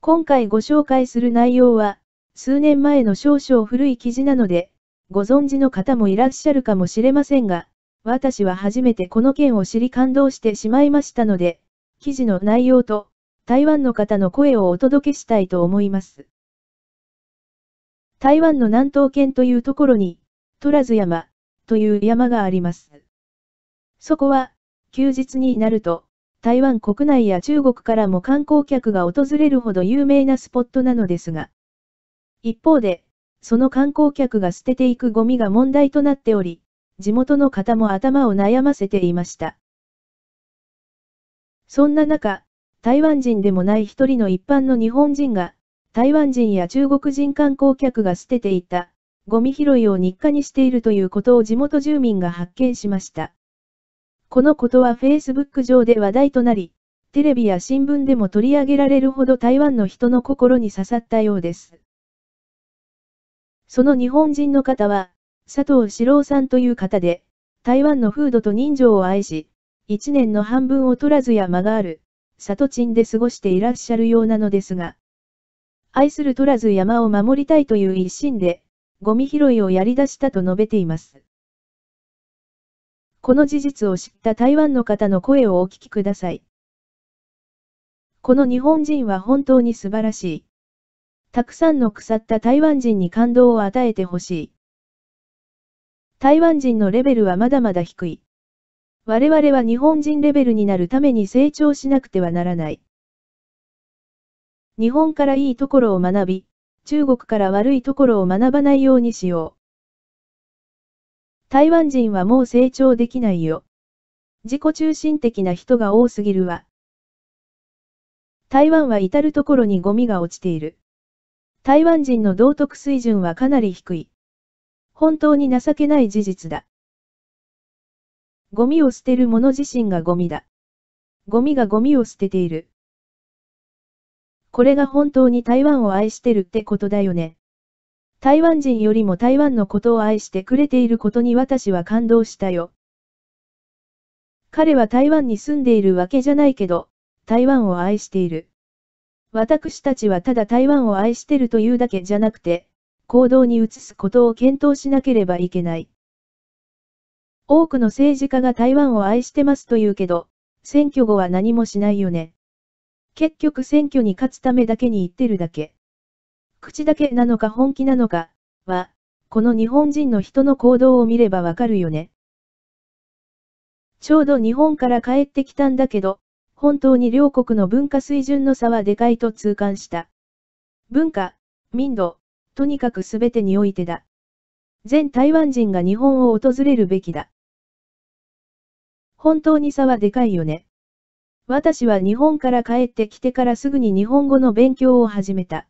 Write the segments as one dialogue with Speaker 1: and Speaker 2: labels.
Speaker 1: 今回ご紹介する内容は、数年前の少々古い記事なので、ご存知の方もいらっしゃるかもしれませんが、私は初めてこの件を知り感動してしまいましたので、記事の内容と、台湾の方の声をお届けしたいと思います。台湾の南東県というところに、トラズ山、という山があります。そこは、休日になると、台湾国内や中国からも観光客が訪れるほど有名なスポットなのですが、一方で、その観光客が捨てていくゴミが問題となっており、地元の方も頭を悩ませていました。そんな中、台湾人でもない一人の一般の日本人が、台湾人や中国人観光客が捨てていた、ゴミ拾いを日課にしているということを地元住民が発見しました。このことは Facebook 上で話題となり、テレビや新聞でも取り上げられるほど台湾の人の心に刺さったようです。その日本人の方は、佐藤史郎さんという方で、台湾の風土と人情を愛し、一年の半分を取らず山がある、里んで過ごしていらっしゃるようなのですが、愛する取らず山を守りたいという一心で、ゴミ拾いをやり出したと述べています。この事実を知った台湾の方の声をお聞きください。この日本人は本当に素晴らしい。たくさんの腐った台湾人に感動を与えてほしい。台湾人のレベルはまだまだ低い。我々は日本人レベルになるために成長しなくてはならない。日本からいいところを学び、中国から悪いところを学ばないようにしよう。台湾人はもう成長できないよ。自己中心的な人が多すぎるわ。台湾は至るところにゴミが落ちている。台湾人の道徳水準はかなり低い。本当に情けない事実だ。ゴミを捨てる者自身がゴミだ。ゴミがゴミを捨てている。これが本当に台湾を愛してるってことだよね。台湾人よりも台湾のことを愛してくれていることに私は感動したよ。彼は台湾に住んでいるわけじゃないけど、台湾を愛している。私たちはただ台湾を愛してるというだけじゃなくて、行動に移すことを検討しなければいけない。多くの政治家が台湾を愛してますと言うけど、選挙後は何もしないよね。結局選挙に勝つためだけに言ってるだけ。口だけなのか本気なのか、は、この日本人の人の行動を見ればわかるよね。ちょうど日本から帰ってきたんだけど、本当に両国の文化水準の差はでかいと痛感した。文化、民度、とにかく全てにおいてだ。全台湾人が日本を訪れるべきだ。本当に差はでかいよね。私は日本から帰ってきてからすぐに日本語の勉強を始めた。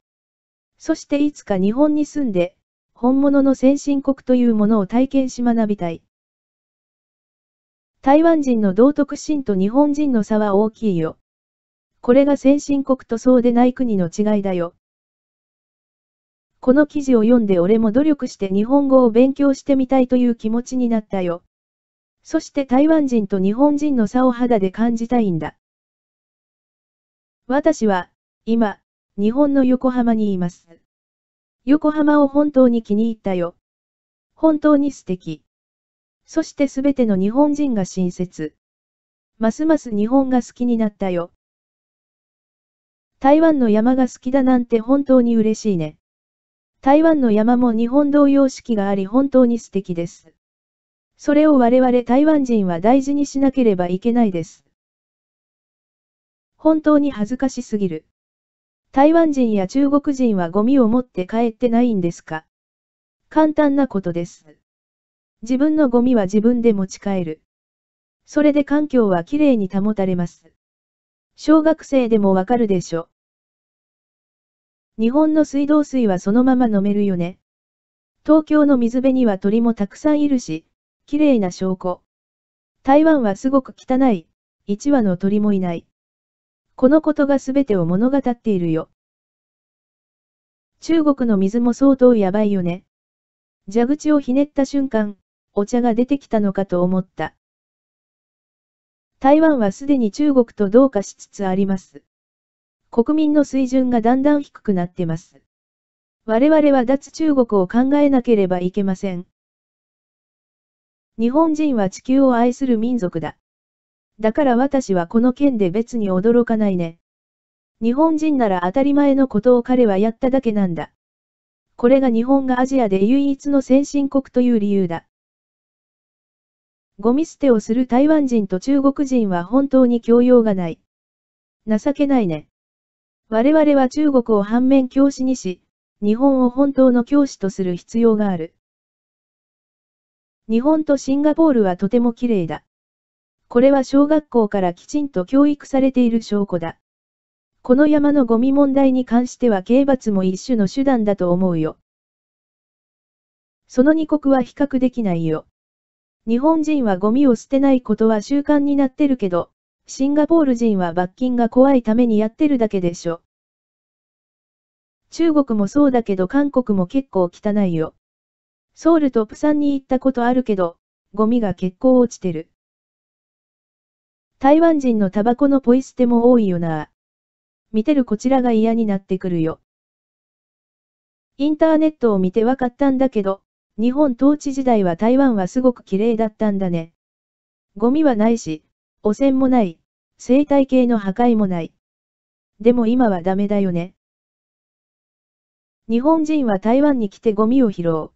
Speaker 1: そしていつか日本に住んで、本物の先進国というものを体験し学びたい。台湾人の道徳心と日本人の差は大きいよ。これが先進国とそうでない国の違いだよ。この記事を読んで俺も努力して日本語を勉強してみたいという気持ちになったよ。そして台湾人と日本人の差を肌で感じたいんだ。私は、今、日本の横浜にいます。横浜を本当に気に入ったよ。本当に素敵。そしてすべての日本人が親切。ますます日本が好きになったよ。台湾の山が好きだなんて本当に嬉しいね。台湾の山も日本同様式があり本当に素敵です。それを我々台湾人は大事にしなければいけないです。本当に恥ずかしすぎる。台湾人や中国人はゴミを持って帰ってないんですか簡単なことです。自分のゴミは自分で持ち帰る。それで環境はきれいに保たれます。小学生でもわかるでしょ。日本の水道水はそのまま飲めるよね。東京の水辺には鳥もたくさんいるし、綺麗な証拠。台湾はすごく汚い、一羽の鳥もいない。このことが全てを物語っているよ。中国の水も相当やばいよね。蛇口をひねった瞬間、お茶が出てきたのかと思った。台湾はすでに中国と同化しつつあります。国民の水準がだんだん低くなってます。我々は脱中国を考えなければいけません。日本人は地球を愛する民族だ。だから私はこの件で別に驚かないね。日本人なら当たり前のことを彼はやっただけなんだ。これが日本がアジアで唯一の先進国という理由だ。ゴミ捨てをする台湾人と中国人は本当に教養がない。情けないね。我々は中国を反面教師にし、日本を本当の教師とする必要がある。日本とシンガポールはとても綺麗だ。これは小学校からきちんと教育されている証拠だ。この山のゴミ問題に関しては刑罰も一種の手段だと思うよ。その二国は比較できないよ。日本人はゴミを捨てないことは習慣になってるけど、シンガポール人は罰金が怖いためにやってるだけでしょ。中国もそうだけど韓国も結構汚いよ。ソウルとプサンに行ったことあるけど、ゴミが結構落ちてる。台湾人のタバコのポイ捨ても多いよな。見てるこちらが嫌になってくるよ。インターネットを見て分かったんだけど、日本統治時代は台湾はすごく綺麗だったんだね。ゴミはないし、汚染もない、生態系の破壊もない。でも今はダメだよね。日本人は台湾に来てゴミを拾う。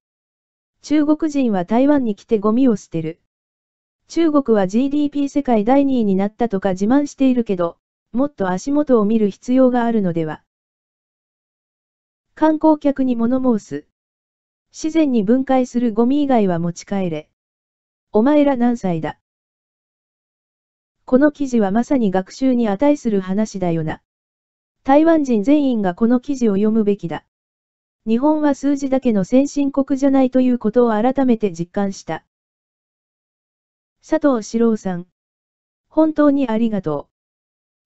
Speaker 1: 中国人は台湾に来てゴミを捨てる。中国は GDP 世界第2位になったとか自慢しているけど、もっと足元を見る必要があるのでは。観光客に物申す。自然に分解するゴミ以外は持ち帰れ。お前ら何歳だこの記事はまさに学習に値する話だよな。台湾人全員がこの記事を読むべきだ。日本は数字だけの先進国じゃないということを改めて実感した。佐藤史郎さん。本当にありがと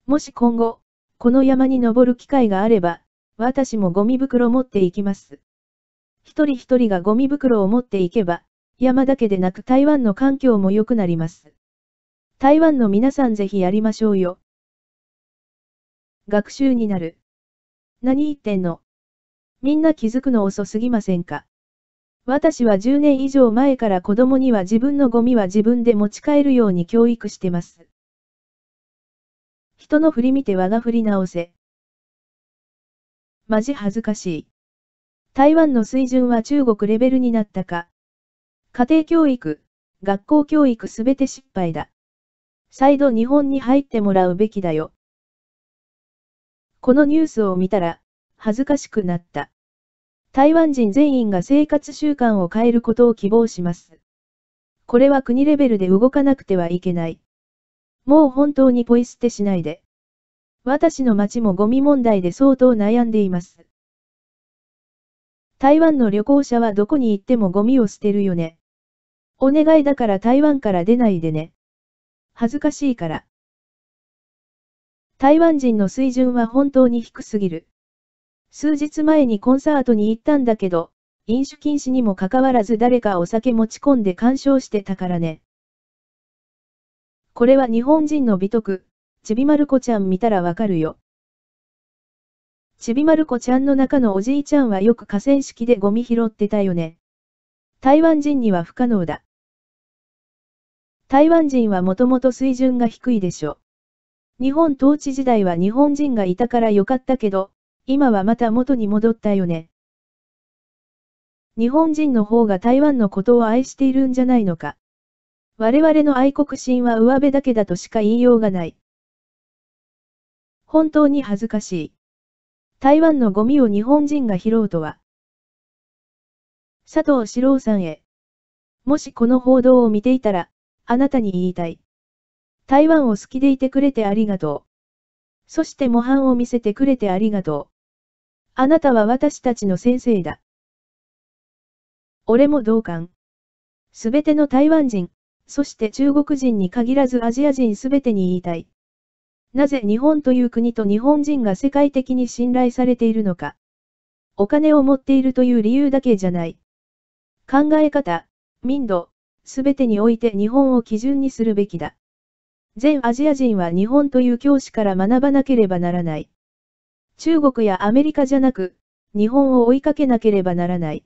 Speaker 1: う。もし今後、この山に登る機会があれば、私もゴミ袋持っていきます。一人一人がゴミ袋を持っていけば、山だけでなく台湾の環境も良くなります。台湾の皆さんぜひやりましょうよ。学習になる。何言ってんのみんな気づくの遅すぎませんか私は10年以上前から子供には自分のゴミは自分で持ち帰るように教育してます。人の振り見て我が振り直せ。マジ恥ずかしい。台湾の水準は中国レベルになったか。家庭教育、学校教育すべて失敗だ。再度日本に入ってもらうべきだよ。このニュースを見たら、恥ずかしくなった。台湾人全員が生活習慣を変えることを希望します。これは国レベルで動かなくてはいけない。もう本当にポイ捨てしないで。私の町もゴミ問題で相当悩んでいます。台湾の旅行者はどこに行ってもゴミを捨てるよね。お願いだから台湾から出ないでね。恥ずかしいから。台湾人の水準は本当に低すぎる。数日前にコンサートに行ったんだけど、飲酒禁止にもかかわらず誰かお酒持ち込んで鑑賞してたからね。これは日本人の美徳、ちびまる子ちゃん見たらわかるよ。ちびまる子ちゃんの中のおじいちゃんはよく河川敷でゴミ拾ってたよね。台湾人には不可能だ。台湾人はもともと水準が低いでしょ。日本統治時代は日本人がいたからよかったけど、今はまた元に戻ったよね。日本人の方が台湾のことを愛しているんじゃないのか。我々の愛国心は上辺だけだとしか言いようがない。本当に恥ずかしい。台湾のゴミを日本人が拾うとは。佐藤史郎さんへ。もしこの報道を見ていたら、あなたに言いたい。台湾を好きでいてくれてありがとう。そして模範を見せてくれてありがとう。あなたは私たちの先生だ。俺も同感。すべての台湾人、そして中国人に限らずアジア人すべてに言いたい。なぜ日本という国と日本人が世界的に信頼されているのか。お金を持っているという理由だけじゃない。考え方、民度、すべてにおいて日本を基準にするべきだ。全アジア人は日本という教師から学ばなければならない。中国やアメリカじゃなく、日本を追いかけなければならない。